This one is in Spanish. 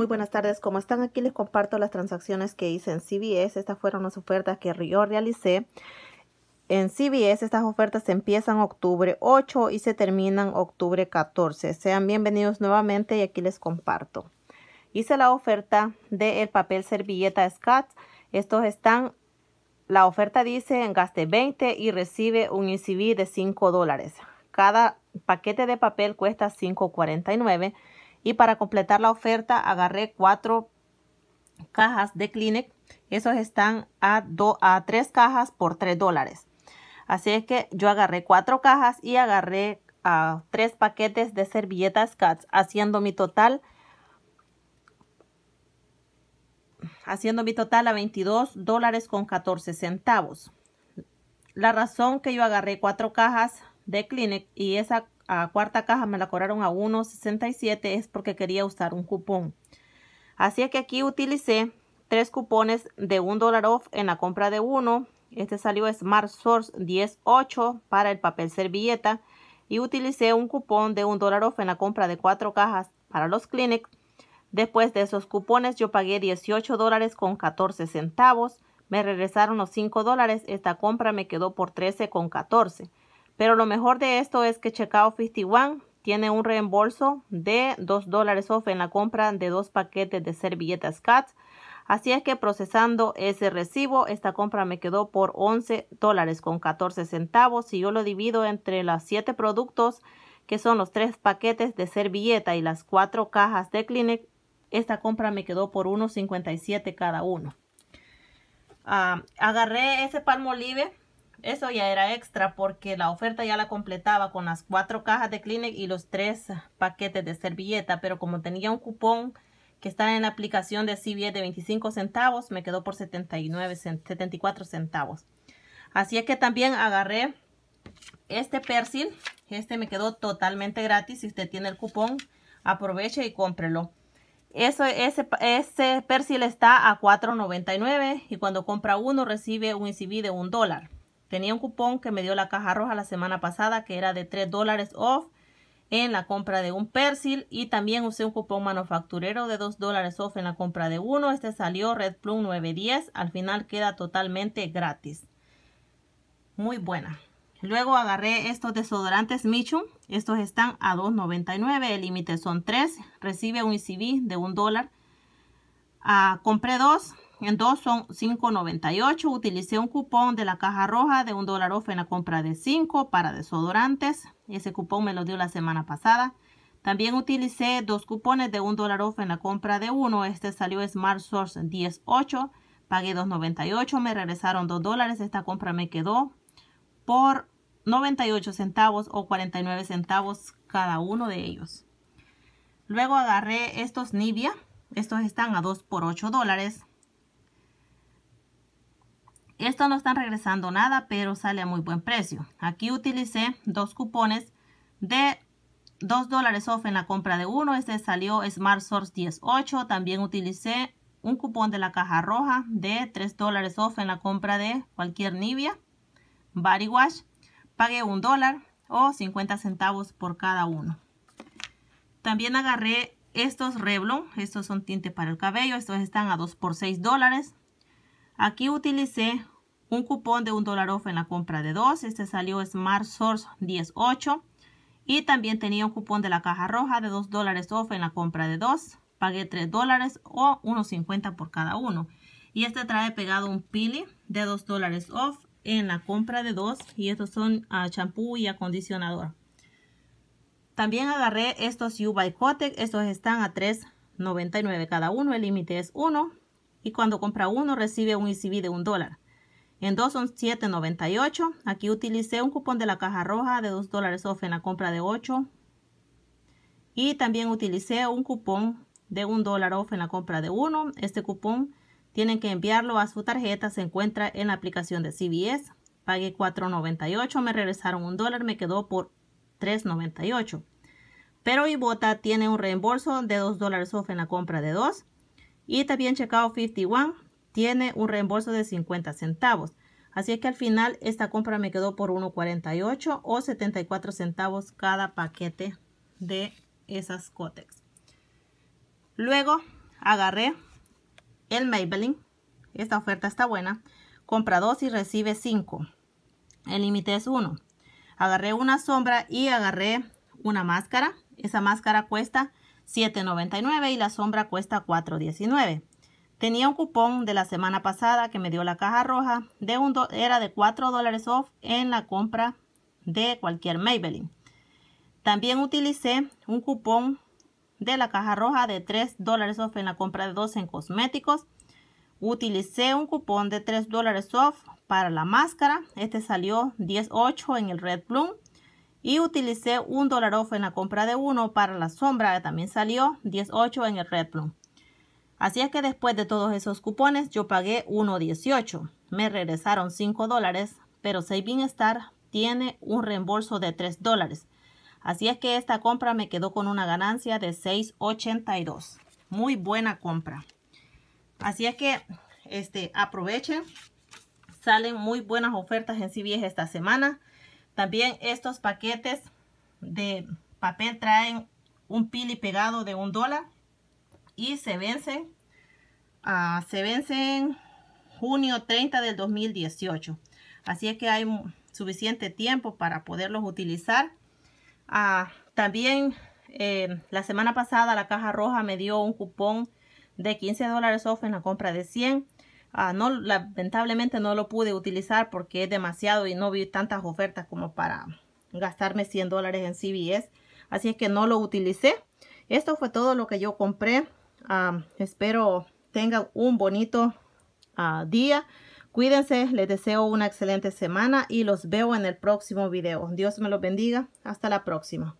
Muy buenas tardes, como están aquí les comparto las transacciones que hice en CBS. Estas fueron las ofertas que yo realicé. En CBS estas ofertas empiezan octubre 8 y se terminan octubre 14. Sean bienvenidos nuevamente y aquí les comparto. Hice la oferta del el papel servilleta SCAT. Estos están, la oferta dice gaste 20 y recibe un ICB e de 5 dólares. Cada paquete de papel cuesta 5.49 y para completar la oferta agarré cuatro cajas de clinic Esos están a, a tres cajas por tres dólares. Así es que yo agarré cuatro cajas y agarré a ah, tres paquetes de servilletas Cats, haciendo mi total haciendo mi total a 22 dólares con 14 centavos. La razón que yo agarré cuatro cajas de clinic y esa a cuarta caja me la cobraron a 1.67 es porque quería usar un cupón. Así que aquí utilicé tres cupones de un dólar off en la compra de uno. Este salió Smart Source 108 para el papel servilleta y utilicé un cupón de un dólar off en la compra de cuatro cajas para los clinics. Después de esos cupones yo pagué 18 dólares con 14 centavos. Me regresaron los 5 dólares. Esta compra me quedó por 13 con 14. Pero lo mejor de esto es que Checkout 51 tiene un reembolso de 2 dólares off en la compra de dos paquetes de servilletas CATS. Así es que procesando ese recibo, esta compra me quedó por 11 dólares con 14 centavos. Si yo lo divido entre los 7 productos, que son los 3 paquetes de servilleta y las 4 cajas de clinic, esta compra me quedó por 1.57 cada uno. Ah, agarré ese palmo olive. Eso ya era extra porque la oferta ya la completaba con las cuatro cajas de clinic y los tres paquetes de servilleta. Pero como tenía un cupón que está en la aplicación de CBS de 25 centavos, me quedó por 79, 74 centavos. Así es que también agarré este persil. Este me quedó totalmente gratis. Si usted tiene el cupón, aproveche y cómprelo. Eso, ese, ese persil está a $4.99 y cuando compra uno recibe un ICB de un dólar. Tenía un cupón que me dio la caja roja la semana pasada que era de 3 dólares off en la compra de un persil y también usé un cupón manufacturero de 2 dólares off en la compra de uno. Este salió Red Plum 910. Al final queda totalmente gratis. Muy buena. Luego agarré estos desodorantes Michum. Estos están a $2.99. El límite son 3. Recibe un ICB de 1 dólar. Ah, compré dos en dos son 5.98. Utilicé un cupón de la caja roja de un dólar off en la compra de 5 para desodorantes. Ese cupón me lo dio la semana pasada. También utilicé dos cupones de un dólar off en la compra de uno. Este salió Smart Source 18 Pagué 2.98. Me regresaron 2 dólares. Esta compra me quedó por 98 centavos o 49 centavos cada uno de ellos. Luego agarré estos Nivea. Estos están a 2 por 8 dólares. Esto no están regresando nada, pero sale a muy buen precio. Aquí utilicé dos cupones de 2 dólares off en la compra de uno. Este salió Smart Source 18. También utilicé un cupón de la caja roja de 3 dólares off en la compra de cualquier Nivea Body Wash. Pagué un dólar o 50 centavos por cada uno. También agarré estos Revlon. Estos son tinte para el cabello. Estos están a 2 por 6 dólares. Aquí utilicé un cupón de un dólar off en la compra de dos. Este salió Smart Source 18. Y también tenía un cupón de la caja roja de 2 dólares off en la compra de dos. Pagué 3 dólares o 1.50 por cada uno. Y este trae pegado un pili de 2 dólares off en la compra de dos Y estos son ah, champú y acondicionador. También agarré estos U by Estos están a 3.99 cada uno. El límite es 1 y cuando compra uno recibe un ICB e de un dólar. En dos son $7.98. Aquí utilicé un cupón de la caja roja de 2 dólares off en la compra de 8. Y también utilicé un cupón de un dólar off en la compra de 1. Este cupón tienen que enviarlo a su tarjeta. Se encuentra en la aplicación de CBS. Pagué $4.98. Me regresaron un dólar. Me quedó por $3.98. Pero Ibota tiene un reembolso de 2 dólares off en la compra de 2 y también Checkout 51 tiene un reembolso de 50 centavos. Así que al final esta compra me quedó por 1.48 o 74 centavos cada paquete de esas Cotex. Luego agarré el Maybelline. Esta oferta está buena. Compra 2 y recibe 5. El límite es 1. Agarré una sombra y agarré una máscara. Esa máscara cuesta 7.99 y la sombra cuesta 4.19. Tenía un cupón de la semana pasada que me dio la caja roja, de un era de 4 dólares off en la compra de cualquier Maybelline. También utilicé un cupón de la caja roja de 3 dólares off en la compra de dos en cosméticos. Utilicé un cupón de 3 dólares off para la máscara. Este salió 18 en el Red Bloom y utilicé un dólar off en la compra de uno para la sombra también salió 18 en el Red Plum. Así es que después de todos esos cupones yo pagué 1.18. Me regresaron 5 dólares, pero Saving Star tiene un reembolso de 3 dólares. Así es que esta compra me quedó con una ganancia de 6.82. Muy buena compra. Así es que este, aprovechen. Salen muy buenas ofertas en CBS esta semana. También estos paquetes de papel traen un pili pegado de un dólar y se vencen ah, se vencen junio 30 del 2018 así es que hay suficiente tiempo para poderlos utilizar ah, también eh, la semana pasada la caja roja me dio un cupón de 15 dólares off en la compra de 100 Ah, no, lamentablemente no lo pude utilizar porque es demasiado y no vi tantas ofertas como para gastarme 100 dólares en CVS. Así es que no lo utilicé. Esto fue todo lo que yo compré. espero tengan un bonito ah, día. Cuídense, les deseo una excelente semana y los veo en el próximo video. Dios me los bendiga. Hasta la próxima.